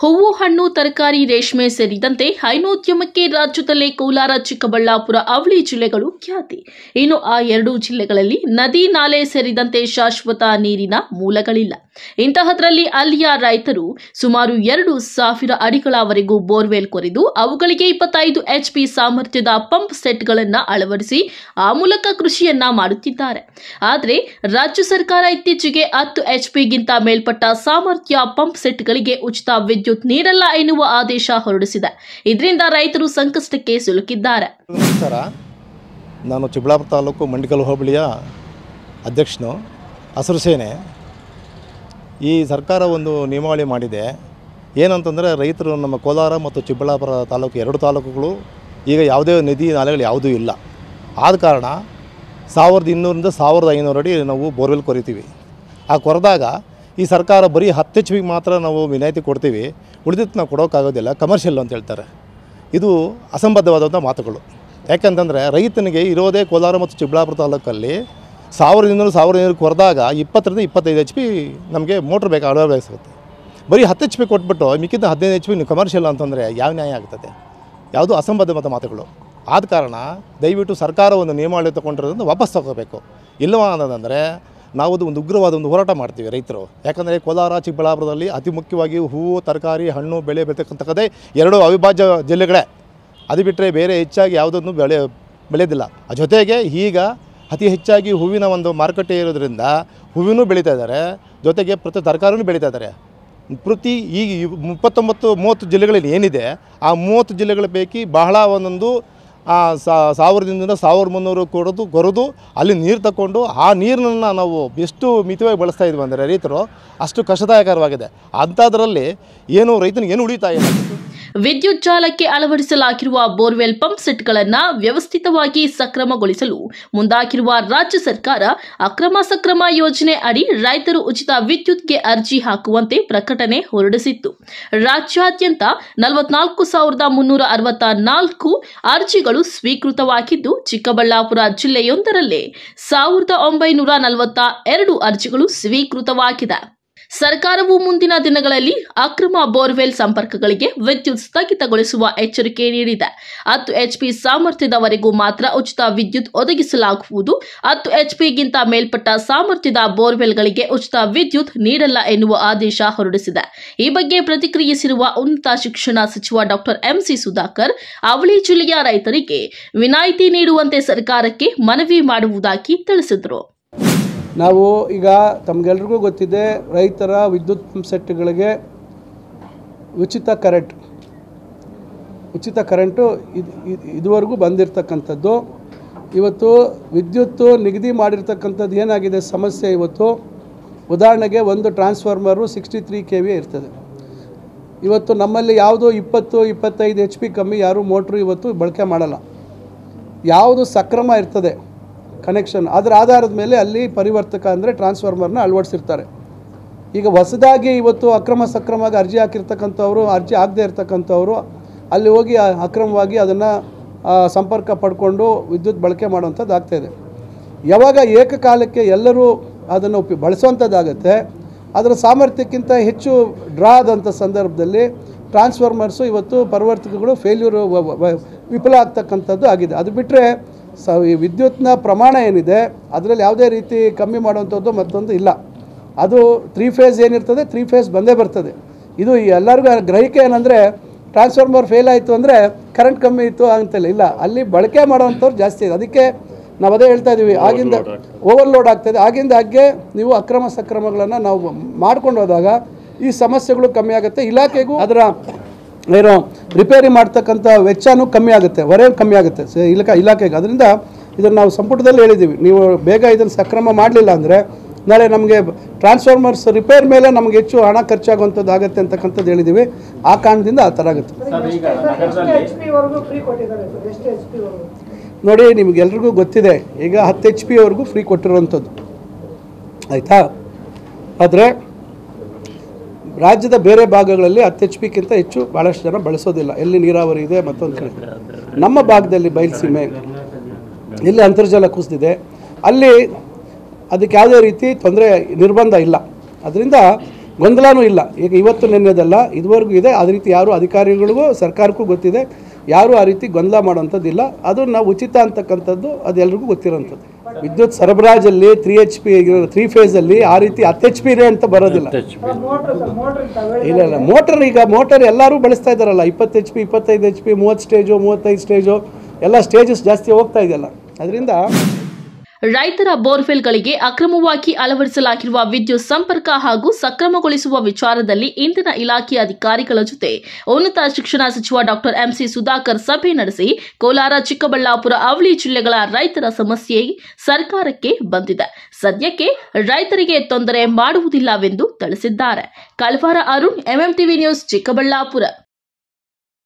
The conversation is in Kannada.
ಹೂವು ಹಣ್ಣು ತರಕಾರಿ ರೇಷ್ಮೆ ಸೇರಿದಂತೆ ಹೈನೋದ್ಯಮಕ್ಕೆ ರಾಜ್ಯದಲ್ಲೇ ಕೋಲಾರ ಚಿಕ್ಕಬಳ್ಳಾಪುರ ಅವಳಿ ಜಿಲ್ಲೆಗಳು ಖ್ಯಾತಿ ಇನ್ನು ಆ ಎರಡು ಜಿಲ್ಲೆಗಳಲ್ಲಿ ನದಿ ನಾಲೆ ಸೇರಿದಂತೆ ಶಾಶ್ವತ ನೀರಿನ ಮೂಲಗಳಿಲ್ಲ ಇಂತಹದ್ರಲ್ಲಿ ಅಲ್ಲಿಯ ರೈತರು ಸುಮಾರು ಎರಡು ಸಾವಿರ ಅಡಿಗಳವರೆಗೂ ಬೋರ್ವೆಲ್ ಕೊರೆದು ಅವುಗಳಿಗೆ ಇಪ್ಪತ್ತೈದು ಪಿ ಸಾಮರ್ಥ್ಯದ ಪಂಪ್ ಸೆಟ್ಗಳನ್ನು ಅಳವಡಿಸಿ ಆ ಮೂಲಕ ಕೃಷಿಯನ್ನ ಮಾಡುತ್ತಿದ್ದಾರೆ ಆದರೆ ರಾಜ್ಯ ಸರ್ಕಾರ ಇತ್ತೀಚೆಗೆ ಹತ್ತು ಪಿಗಿಂತ ಮೇಲ್ಪಟ್ಟ ಸಾಮರ್ಥ್ಯ ಪಂಪ್ ಸೆಟ್ಗಳಿಗೆ ಉಚಿತ ವಿದ್ಯುತ್ ನೀಡಲ್ಲ ಎನ್ನುವ ಆದೇಶ ಹೊರಡಿಸಿದೆ ಇದರಿಂದ ರೈತರು ಸಂಕಷ್ಟಕ್ಕೆ ಸಿಲುಕಿದ್ದಾರೆ ನಾನು ಚಿಬಳಾಪುರ ತಾಲೂಕು ಮಂಡಿಕಲ್ ಹೋಬಳಿಯ ಅಧ್ಯಕ್ಷನು ಹಸಿರು ಸೇನೆ ಈ ಸರ್ಕಾರ ಒಂದು ನಿಯಮಾವಳಿ ಮಾಡಿದೆ ಏನಂತಂದರೆ ರೈತರು ನಮ್ಮ ಕೋಲಾರ ಮತ್ತು ಚಿಕ್ಕಬಳ್ಳಾಪುರ ತಾಲೂಕು ಎರಡು ತಾಲೂಕುಗಳು ಈಗ ಯಾವುದೇ ನಿಧಿ ನಾಲೆಗಳು ಯಾವುದೂ ಇಲ್ಲ ಆದ ಕಾರಣ ಸಾವಿರದ ಇನ್ನೂರಿಂದ ಸಾವಿರದ ಐನೂರು ಅಡಿ ನಾವು ಬೋರ್ವೆಲ್ ಕೊರಿತೀವಿ ಆ ಕೊರೆದಾಗ ಈ ಸರ್ಕಾರ ಬರೀ ಹತ್ತು ಎಚ್ ಪಿಗೆ ಮಾತ್ರ ನಾವು ವಿನಾಯಿತಿ ಕೊಡ್ತೀವಿ ಉಳಿದಿತ್ತು ನಾವು ಕೊಡೋಕ್ಕಾಗೋದಿಲ್ಲ ಕಮರ್ಷಿಯಲ್ ಅಂತ ಹೇಳ್ತಾರೆ ಇದು ಅಸಂಬದ್ಧವಾದಂಥ ಮಾತುಗಳು ಯಾಕಂತಂದರೆ ರೈತನಿಗೆ ಇರೋದೇ ಕೋಲಾರ ಮತ್ತು ಚಿಕ್ಕಬಳ್ಳಾಪುರ ತಾಲೂಕಲ್ಲಿ ಸಾವಿರದಿಂದ ಸಾವಿರದ ಇನ್ನೂರು ಹೊರದಾಗ ಇಪ್ಪತ್ತರಿಂದ ಇಪ್ಪತ್ತೈದು ಎಚ್ ಪಿ ನಮಗೆ ಮೋಟ್ರ್ ಬೇಕು ಅಳವಡಿಕೆ ಸಿಗುತ್ತೆ ಬರೀ ಹತ್ತು ಎಚ್ ಪಿ ಕೊಟ್ಬಿಟ್ಟು ಮಿಕ್ಕಿದ್ದ ಹದಿನೈದು ಎಚ್ ಪಿ ಕಮರ್ಷಿಯಲ್ ಅಂತಂದರೆ ಯಾವ ನ್ಯಾಯ ಆಗ್ತದೆ ಯಾವುದು ಅಸಂಬದ್ಧ ಮತ ಮಾತುಗಳು ಆದ ಕಾರಣ ದಯವಿಟ್ಟು ಸರ್ಕಾರ ಒಂದು ನಿಯಮಾವಳಿ ತೊಗೊಂಡಿರೋದನ್ನು ವಾಪಸ್ ತಗೋಬೇಕು ಇಲ್ಲವ ಅನ್ನೋದಂದರೆ ನಾವು ಒಂದು ಉಗ್ರವಾದ ಒಂದು ಹೋರಾಟ ಮಾಡ್ತೀವಿ ರೈತರು ಯಾಕಂದರೆ ಕೋಲಾರ ಚಿಕ್ಕಬಳ್ಳಾಪುರದಲ್ಲಿ ಅತಿ ಮುಖ್ಯವಾಗಿ ಹೂವು ತರಕಾರಿ ಹಣ್ಣು ಬೆಳೆ ಬೆಳೆತಕ್ಕಂಥದ್ದೇ ಎರಡು ಅವಿಭಾಜ್ಯ ಜಿಲ್ಲೆಗಳೇ ಅದು ಬಿಟ್ಟರೆ ಬೇರೆ ಹೆಚ್ಚಾಗಿ ಯಾವುದನ್ನು ಬೆಳೆ ಬೆಳೆಯೋದಿಲ್ಲ ಜೊತೆಗೆ ಈಗ ಅತಿ ಹೆಚ್ಚಾಗಿ ಹೂವಿನ ಒಂದು ಮಾರುಕಟ್ಟೆ ಇರೋದ್ರಿಂದ ಹೂವಿನೂ ಬೆಳೀತಾ ಇದ್ದಾರೆ ಜೊತೆಗೆ ಪ್ರತಿ ತರಕಾರಿನೂ ಬೆಳೀತಾ ಇದ್ದಾರೆ ಪ್ರತಿ ಈ ಮುಪ್ಪತ್ತೊಂಬತ್ತು ಮೂವತ್ತು ಜಿಲ್ಲೆಗಳಲ್ಲಿ ಏನಿದೆ ಆ ಮೂವತ್ತು ಜಿಲ್ಲೆಗಳ ಪೈಕಿ ಬಹಳ ಒಂದೊಂದು ಸಾವಿರದಿಂದ ಸಾವಿರದ ಮುನ್ನೂರು ಕೊಡೋದು ಕೊರೋದು ಅಲ್ಲಿ ನೀರು ತಗೊಂಡು ಆ ನೀರನ್ನು ನಾವು ಎಷ್ಟು ಮಿತವಾಗಿ ಬಳಸ್ತಾ ಇದ್ವಿ ಅಂದರೆ ರೈತರು ಅಷ್ಟು ಕಷ್ಟದಾಯಕರವಾಗಿದೆ ಅಂಥದ್ರಲ್ಲಿ ಏನು ರೈತನಿಗೆ ಏನು ಉಳಿತಾಯ ವಿದ್ಯುತ್ ಜಾಲಕ್ಕೆ ಅಳವಡಿಸಲಾಗಿರುವ ಬೋರ್ವೆಲ್ ಪಂಪ್ ಸೆಟ್ಗಳನ್ನು ವ್ಯವಸ್ಥಿತವಾಗಿ ಸಕ್ರಮಗೊಳಿಸಲು ಮುಂದಾಗಿರುವ ರಾಜ್ಯ ಸರ್ಕಾರ ಅಕ್ರಮ ಸಕ್ರಮ ಯೋಜನೆ ಅಡಿ ರೈತರು ಉಚಿತ ವಿದ್ಯುತ್ಗೆ ಅರ್ಜಿ ಹಾಕುವಂತೆ ಪ್ರಕಟಣೆ ಹೊರಡಿಸಿತ್ತು ರಾಜ್ಯಾದ್ಯಂತ ನಲವತ್ನಾಲ್ಕು ಸಾವಿರದ ಮುನ್ನೂರ ಅರವತ್ತ ನಾಲ್ಕು ಅರ್ಜಿಗಳು ಸ್ವೀಕೃತವಾಗಿದ್ದು ಚಿಕ್ಕಬಳ್ಳಾಪುರ ಜಿಲ್ಲೆಯೊಂದರಲ್ಲೇ ಸಾವಿರದ ಒಂಬೈನೂರ ನಲವತ್ತ ಎರಡು ಅರ್ಜಿಗಳು ಸ್ವೀಕೃತವಾಗಿದೆ ಸರ್ಕಾರವು ಮುಂದಿನ ದಿನಗಳಲ್ಲಿ ಅಕ್ರಮ ಬೋರ್ವೆಲ್ ಸಂಪರ್ಕಗಳಿಗೆ ವಿದ್ಯುತ್ ಸ್ಥಗಿತಗೊಳಿಸುವ ಎಚ್ಚರಿಕೆ ನೀಡಿದೆ ಹತ್ತು ಎಚ್ಪಿ ಸಾಮರ್ಥ್ಯದವರೆಗೂ ಮಾತ್ರ ಉಚಿತ ವಿದ್ಯುತ್ ಒದಗಿಸಲಾಗುವುದು ಹತ್ತು ಎಚ್ಪಿಗಿಂತ ಮೇಲ್ಪಟ್ಟ ಸಾಮರ್ಥ್ಯದ ಬೋರ್ವೆಲ್ಗಳಿಗೆ ಉಚಿತ ವಿದ್ಯುತ್ ನೀಡಲ್ಲ ಎನ್ನುವ ಆದೇಶ ಹೊರಡಿಸಿದೆ ಈ ಬಗ್ಗೆ ಪ್ರತಿಕ್ರಿಯಿಸಿರುವ ಉನ್ನತ ಶಿಕ್ಷಣ ಸಚಿವ ಡಾಕ್ಟರ್ ಎಂಸಿ ಸುಧಾಕರ್ ಅವಳಿ ಜಿಲ್ಲೆಯ ರೈತರಿಗೆ ವಿನಾಯಿತಿ ನೀಡುವಂತೆ ಸರ್ಕಾರಕ್ಕೆ ಮನವಿ ಮಾಡುವುದಾಗಿ ತಿಳಿಸಿದರು ನಾವು ಈಗ ತಮಗೆಲ್ರಿಗೂ ಗೊತ್ತಿದೆ ರೈತರ ವಿದ್ಯುತ್ ಸೆಟ್ಗಳಿಗೆ ಉಚಿತ ಕರೆಂಟ್ ಉಚಿತ ಕರೆಂಟು ಇದು ಇದುವರೆಗೂ ಬಂದಿರತಕ್ಕಂಥದ್ದು ಇವತ್ತು ವಿದ್ಯುತ್ತು ನಿಗದಿ ಮಾಡಿರ್ತಕ್ಕಂಥದ್ದು ಏನಾಗಿದೆ ಸಮಸ್ಯೆ ಇವತ್ತು ಉದಾಹರಣೆಗೆ ಒಂದು transformer sixty three K V ಇರ್ತದೆ ಇವತ್ತು ನಮ್ಮಲ್ಲಿ ಯಾವುದು ಇಪ್ಪತ್ತು ಇಪ್ಪತ್ತೈದು ಎಚ್ ಪಿ ಕಮ್ಮಿ ಯಾರೂ ಮೋಟ್ರು ಇವತ್ತು ಬಳಕೆ ಮಾಡಲ್ಲ ಯಾವುದು ಸಕ್ರಮ ಇರ್ತದೆ ಕನೆಕ್ಷನ್ ಅದರ ಆಧಾರದ ಮೇಲೆ ಅಲ್ಲಿ ಪರಿವರ್ತಕ ಅಂದರೆ ಟ್ರಾನ್ಸ್ಫಾರ್ಮರ್ನ ಅಳವಡಿಸಿರ್ತಾರೆ ಈಗ ಹೊಸದಾಗಿ ಇವತ್ತು ಅಕ್ರಮ ಸಕ್ರಮವಾಗಿ ಅರ್ಜಿ ಹಾಕಿರ್ತಕ್ಕಂಥವ್ರು ಅರ್ಜಿ ಆಗದೆ ಇರ್ತಕ್ಕಂಥವ್ರು ಅಲ್ಲಿ ಹೋಗಿ ಅಕ್ರಮವಾಗಿ ಅದನ್ನು ಸಂಪರ್ಕ ಪಡ್ಕೊಂಡು ವಿದ್ಯುತ್ ಬಳಕೆ ಮಾಡುವಂಥದ್ದು ಆಗ್ತಾಯಿದೆ ಯಾವಾಗ ಏಕಕಾಲಕ್ಕೆ ಎಲ್ಲರೂ ಅದನ್ನು ಉಪ ಬಳಸುವಂಥದ್ದಾಗುತ್ತೆ ಅದರ ಸಾಮರ್ಥ್ಯಕ್ಕಿಂತ ಹೆಚ್ಚು ಡ್ರಾ ಆದಂಥ ಸಂದರ್ಭದಲ್ಲಿ ಟ್ರಾನ್ಸ್ಫಾರ್ಮರ್ಸು ಇವತ್ತು ಪರಿವರ್ತಕಗಳು ಫೇಲ್ಯೂರು ವಿಫಲ ಆಗ್ತಕ್ಕಂಥದ್ದು ಆಗಿದೆ ಅದು ಬಿಟ್ಟರೆ ಸ ಈ ವಿದ್ಯುತ್ನ ಪ್ರಮಾಣ ಏನಿದೆ ಅದರಲ್ಲಿ ಯಾವುದೇ ರೀತಿ ಕಮ್ಮಿ ಮಾಡುವಂಥದ್ದು ಮತ್ತೊಂದು ಇಲ್ಲ ಅದು ತ್ರೀ ಫೇಸ್ ಏನಿರ್ತದೆ ತ್ರೀ ಫೇಸ್ ಬಂದೇ ಬರ್ತದೆ ಇದು ಎಲ್ಲರಿಗೂ ಗ್ರಹಿಕೆ ಏನಂದರೆ ಟ್ರಾನ್ಸ್ಫಾರ್ಮರ್ ಫೇಲ್ ಆಯಿತು ಅಂದರೆ ಕರೆಂಟ್ ಕಮ್ಮಿ ಇತ್ತು ಅಂತಲ್ಲ ಇಲ್ಲ ಅಲ್ಲಿ ಬಳಕೆ ಮಾಡುವಂಥವ್ರು ಜಾಸ್ತಿ ಇದೆ ಅದಕ್ಕೆ ನಾವು ಅದೇ ಹೇಳ್ತಾ ಇದ್ದೀವಿ ಆಗಿಂದ ಓವರ್ಲೋಡ್ ಆಗ್ತದೆ ಆಗಿಂದ ಹಾಗೆ ನೀವು ಅಕ್ರಮ ಸಕ್ರಮಗಳನ್ನು ನಾವು ಮಾಡ್ಕೊಂಡು ಹೋದಾಗ ಈ ಸಮಸ್ಯೆಗಳು ಕಮ್ಮಿ ಆಗುತ್ತೆ ಇಲಾಖೆಗೂ ಅದರ ಏನು ರಿಪೇರಿ ಮಾಡ್ತಕ್ಕಂಥ ವೆಚ್ಚನೂ ಕಮ್ಮಿ ಆಗುತ್ತೆ ಹೊರೆ ಕಮ್ಮಿ ಆಗುತ್ತೆ ಇಲಾಖೆ ಇಲಾಖೆಗೆ ಅದರಿಂದ ಇದನ್ನು ನಾವು ಸಂಪುಟದಲ್ಲಿ ಹೇಳಿದ್ದೀವಿ ನೀವು ಬೇಗ ಇದನ್ನು ಸಕ್ರಮ ಮಾಡಲಿಲ್ಲ ಅಂದರೆ ನಾಳೆ ನಮಗೆ ಟ್ರಾನ್ಸ್ಫಾರ್ಮರ್ಸ್ ರಿಪೇರ್ ಮೇಲೆ ನಮ್ಗೆ ಹೆಚ್ಚು ಹಣ ಖರ್ಚಾಗುವಂಥದ್ದು ಆಗುತ್ತೆ ಅಂತಕ್ಕಂಥದ್ದು ಹೇಳಿದ್ದೀವಿ ಆ ಕಾರಣದಿಂದ ಆ ಥರ ಆಗುತ್ತೆ ನೋಡಿ ನಿಮಗೆಲ್ರಿಗೂ ಗೊತ್ತಿದೆ ಈಗ ಹತ್ತು ಎಚ್ ಅವ್ರಿಗೂ ಫ್ರೀ ಕೊಟ್ಟಿರೋವಂಥದ್ದು ಆಯಿತಾ ಆದರೆ ರಾಜ್ಯದ ಬೇರೆ ಭಾಗಗಳಲ್ಲಿ ಹತ್ತು ಎಚ್ ಹೆಚ್ಚು ಭಾಳಷ್ಟು ಜನ ಬಳಸೋದಿಲ್ಲ ಎಲ್ಲಿ ನೀರಾವರಿ ಇದೆ ಮತ್ತೊಂದು ಕಡೆ ನಮ್ಮ ಭಾಗದಲ್ಲಿ ಬಯಲುಸೀಮೆ ಇಲ್ಲಿ ಅಂತರ್ಜಲ ಕುಸಿದಿದೆ ಅಲ್ಲಿ ಅದಕ್ಕೆ ಯಾವುದೇ ರೀತಿ ತೊಂದರೆ ನಿರ್ಬಂಧ ಇಲ್ಲ ಅದರಿಂದ ಗೊಂದಲನೂ ಇಲ್ಲ ಈಗ ಇವತ್ತು ನೆನ್ನೆದಲ್ಲ ಇದುವರೆಗೂ ಇದೆ ಅದೇ ರೀತಿ ಯಾರು ಅಧಿಕಾರಿಗಳಿಗೂ ಸರ್ಕಾರಕ್ಕೂ ಗೊತ್ತಿದೆ ಯಾರೂ ಆ ರೀತಿ ಗೊಂದಲ ಮಾಡೋವಂಥದ್ದಿಲ್ಲ ಅದು ನಾವು ಉಚಿತ ಅಂತಕ್ಕಂಥದ್ದು ಅದೆಲ್ಲರಿಗೂ ಗೊತ್ತಿರೋಂಥದ್ದು ವಿದ್ಯುತ್ ಸರಬರಾಜಲ್ಲಿ three H P three phase ಅಲ್ಲಿ ಆ ರೀತಿ ಹತ್ತು ಎಚ್ ಪಿ ಇದೆ ಅಂತ ಬರೋದಿಲ್ಲ ಇಲ್ಲ ಇಲ್ಲ ಮೋಟರ್ ಈಗ ಮೋಟರ್ ಎಲ್ಲರೂ ಬಳಸ್ತಾ ಇದ್ದಾರಲ್ಲ ಇಪ್ಪತ್ತು ಎಚ್ ಪಿ ಇಪ್ಪತ್ತೈದು ಎಚ್ ಪಿ ಮೂವತ್ತು ಸ್ಟೇಜು ಮೂವತ್ತೈದು ಸ್ಟೇಜು ಎಲ್ಲ ಸ್ಟೇಜಸ್ ಜಾಸ್ತಿ ಹೋಗ್ತಾ ಇದೆಯಲ್ಲ ಅದರಿಂದ ರೈತರ ಬೋರ್ವೆಲ್ಗಳಿಗೆ ಅಕ್ರಮವಾಗಿ ಅಳವಡಿಸಲಾಗಿರುವ ವಿದ್ಯುತ್ ಸಂಪರ್ಕ ಹಾಗೂ ಸಕ್ರಮಗೊಳಿಸುವ ವಿಚಾರದಲ್ಲಿ ಇಂದಿನ ಇಲಾಖೆ ಅಧಿಕಾರಿಗಳ ಜೊತೆ ಉನ್ನತ ಶಿಕ್ಷಣ ಸಚಿವ ಡಾಕ್ಟರ್ ಎಂಸಿ ಸುಧಾಕರ್ ಸಭೆ ನಡೆಸಿ ಕೋಲಾರ ಚಿಕ್ಕಬಳ್ಳಾಪುರ ಅವಳಿ ಜಿಲ್ಲೆಗಳ ರೈತರ ಸಮಸ್ಯೆ ಸರ್ಕಾರಕ್ಕೆ ಬಂದಿದೆ ಸದ್ಯಕ್ಕೆ ರೈತರಿಗೆ ತೊಂದರೆ ಮಾಡುವುದಿಲ್ಲವೆಂದು ತಿಳಿಸಿದ್ದಾರೆ ಕಲ್ವಾರ ಅರುಣ್ ಎಂಎಂಟಿವಿ ನ್ಯೂಸ್ ಚಿಕ್ಕಬಳ್ಳಾಪುರ